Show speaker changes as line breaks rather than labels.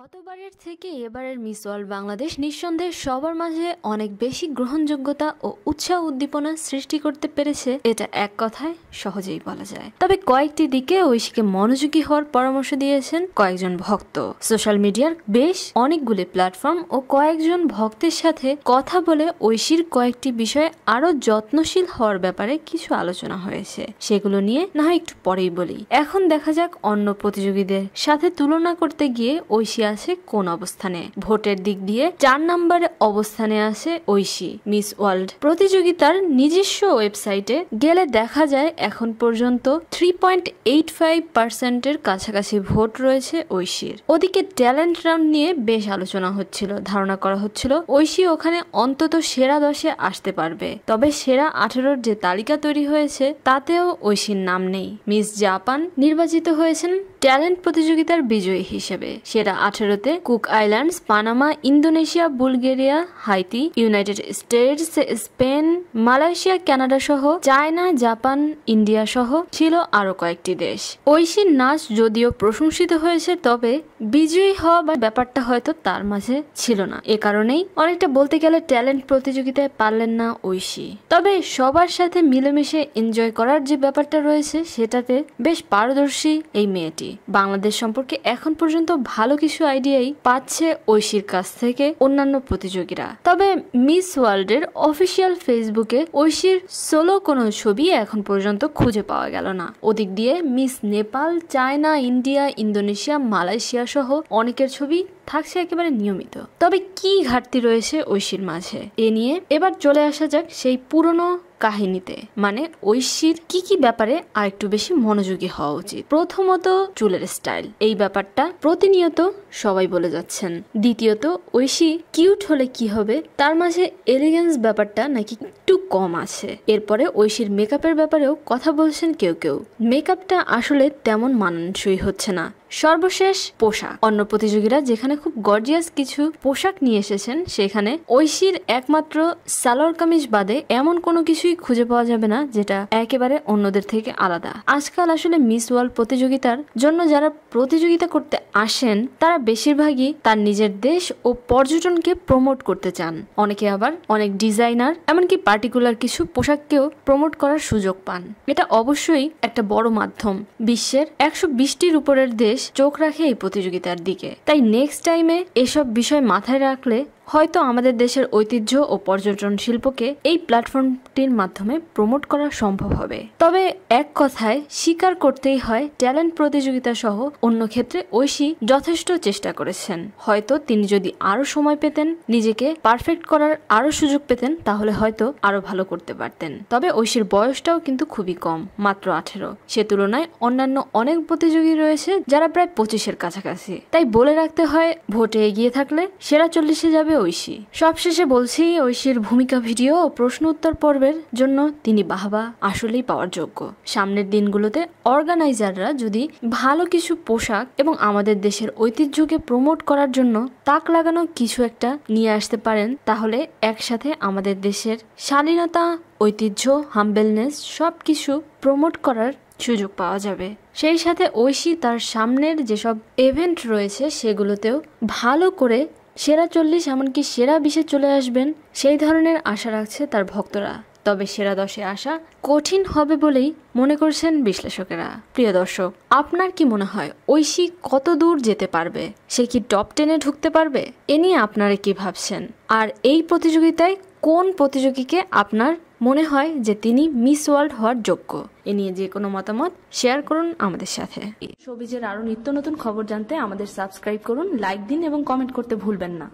গতবারের থেকে এবারের মিস ওয়ার্ল্ড বাংলাদেশ নিঃসন্দেহে সবার মাঝে অনেক বেশি গ্রহণযোগ্যতা ও উৎসাহ উদ্দীপনা সৃষ্টি করতে পেরেছে এটা এক কথায় সহজেই বলা যায় তবে কয়েকটি দিকে ঐশীকে মনোযোগী হওয়ার পরামর্শ দিয়েছেন কয়েকজন ভক্ত সোশ্যাল মিডিয়ার বেশ অনেকগুলি প্ল্যাটফর্ম ও কয়েকজন ভক্তের সাথে কথা বলে ঐশীর কয়েকটি বিষয়ে আরো যত্নশীল হওয়ার ব্যাপারে কিছু আলোচনা হয়েছে সেগুলো নিয়ে না হয় একটু পরেই বলি এখন দেখা যাক অন্য প্রতিযোগীদের সাথে তুলনা করতে গিয়ে ঐশী আসে কোন অবস্থানে ভোটের দিক দিয়ে চার নম্বরে অবস্থানে আসে ঐশী মিস ওয়ার্ল্ড প্রতিযোগিতার নিজস্ব ওয়েবসাইটে গেলে দেখা যায় এখন পর্যন্ত থ্রি পয়েন্ট এইট ফাইভ পার্সেন্টের কাছাকাছি ভোট রয়েছে ঐশীর ওদিকে ট্যালেন্ট রাউন্ড নিয়ে বেশ আলোচনা হচ্ছিল ধারণা করা হচ্ছিল ঐশী ওখানে অন্তত সেরা দশে আসতে পারবে তবে সেরা আঠেরোর যে তালিকা তৈরি হয়েছে তাতেও ঐশীর নাম নেই মিস জাপান নির্বাচিত হয়েছেন ট্যালেন্ট প্রতিযোগিতার বিজয়ী হিসেবে সেরা আঠেরোতে Cook Islands Panama Indonesia Bulgaria Haiti United States Spain Malaysia Canada সহ চায়না জাপান ইন্ডিয়া সহ ছিল আরো কয়েকটি দেশ ঐশীর নাচ যদিও প্রশংসিত হয়েছে তবে বিজয়ী হওয়া বা ব্যাপারটা হয়তো তার মাঝে ছিল না এ কারণেই অনেকটা বলতে গেলে ট্যালেন্ট প্রতিযোগিতায় পারলেন না ঐশী তবে সবার সাথে মিলেমিশে এনজয় করার যে ব্যাপারটা রয়েছে সেটাতে বেশ পারদর্শী এই মেয়েটি বাংলাদেশ সম্পর্কে এখন পর্যন্ত ভালো কিছু কিছু আইডিয়াই পাচ্ছে ঐশীর কাছ থেকে অন্যান্য প্রতিযোগীরা তবে মিস ওয়ার্ল্ডের অফিসিয়াল ফেসবুকে ঐশীর সোলো কোনো ছবি এখন পর্যন্ত খুঁজে পাওয়া গেল না ওদিক দিয়ে Miss Nepal China India Indonesia Malaysia সহ অনেকের ছবি থাকছে একেবারে নিয়মিত তবে কি ঘাটতি রয়েছে ঐশীর মাঝে এ নিয়ে এবার চলে আসা যাক সেই পুরনো কাহিনীতে মানে ঐশীর কি কি ব্যাপারে আর একটু বেশি মনোযোগী হওয়া উচিত প্রথমত চুলের স্টাইল এই ব্যাপারটা প্রতিনিয়ত সবাই বলে যাচ্ছেন দ্বিতীয়ত ঐশী কিউট হলে কি হবে তার মাঝে এলিগেন্স ব্যাপারটা নাকি একটু কম আছে এরপরে ঐশীর মেকআপের ব্যাপারেও কথা বলছেন কেউ কেউ মেকআপটা আসলে তেমন মানানসই হচ্ছে না সর্বশেষ পোশাক অন্য প্রতিযোগীরা যেখানে খুব গর্জিয়াস কিছু পোশাক নিয়ে এসেছেন সেখানে ঐশীর একমাত্র সালোয়ার কামিজ বাদে এমন কোনো কিছুই খুঁজে পাওয়া যাবে না যেটা একেবারে অন্যদের থেকে আলাদা আজকাল আসলে মিস ওয়ার্ল্ড প্রতিযোগিতার জন্য যারা প্রতিযোগিতা করতে আসেন তারা বেশিরভাগই তার নিজের দেশ ও পর্যটনকে প্রমোট করতে চান অনেকে আবার অনেক ডিজাইনার এমনকি পার্টিকুলার কিছু পোশাককেও প্রমোট করার সুযোগ পান এটা অবশ্যই একটা বড় মাধ্যম বিশ্বের একশো বিশটির উপরের দেশ চোখ রাখে এই প্রতিযোগিতার দিকে তাই নেক্সট টাইমে এসব বিষয় মাথায় রাখলে হয়তো আমাদের দেশের ঐতিহ্য ও পর্যটন শিল্পকে এই প্ল্যাটফর্মটির মাধ্যমে প্রমোট করা সম্ভব হবে তবে এক কথায় স্বীকার করতেই হয় ট্যালেন্ট প্রতিযোগিতা সহ অন্য ক্ষেত্রে ঐশী যথেষ্ট চেষ্টা করেছেন হয়তো তিনি যদি আরও সময় পেতেন নিজেকে পারফেক্ট করার আরও সুযোগ পেতেন তাহলে হয়তো আরও ভালো করতে পারতেন তবে ঐশীর বয়সটাও কিন্তু খুবই কম মাত্র আঠেরো সে তুলনায় অন্যান্য অনেক প্রতিযোগী রয়েছে যারা প্রায় পঁচিশের কাছাকাছি তাই বলে রাখতে হয় ভোটে এগিয়ে থাকলে সেরা চল্লিশে যাবে ঐশী সবশেষে বলছি ঐশীর ভূমিকা ভিডিও ও প্রশ্ন উত্তর পর্বের জন্য তিনি বাহবা আসলেই পাওয়ার যোগ্য সামনের দিনগুলোতে অর্গানাইজাররা যদি ভালো কিছু পোশাক এবং আমাদের দেশের ঐতিহ্যকে প্রমোট করার জন্য তাক লাগানো কিছু একটা নিয়ে আসতে পারেন তাহলে একসাথে আমাদের দেশের শালীনতা ঐতিহ্য হাম্বেলনেস সব কিছু প্রমোট করার সুযোগ পাওয়া যাবে সেই সাথে ঐশী তার সামনের যেসব ইভেন্ট রয়েছে সেগুলোতেও ভালো করে সেরা চল্লিশ এমনকি সেরা বিশে চলে আসবেন সেই ধরনের আশা রাখছে তার ভক্তরা তবে সেরা দশে আসা কঠিন হবে বলেই মনে করছেন বিশ্লেষকেরা প্রিয় দর্শক আপনার কি মনে হয় ঐশী কত দূর যেতে পারবে সে কি টপ টেনে ঢুকতে পারবে এ নিয়ে আপনারা কি ভাবছেন আর এই প্রতিযোগিতায় কোন প্রতিযোগীকে আপনার মনে হয় যে তিনি মিস ওয়ার্ল্ড হওয়ার যোগ্য এ নিয়ে যে কোনো মতামত শেয়ার করুন আমাদের সাথে সবিজের আরও নিত্য নতুন খবর জানতে আমাদের সাবস্ক্রাইব করুন লাইক দিন এবং কমেন্ট করতে ভুলবেন না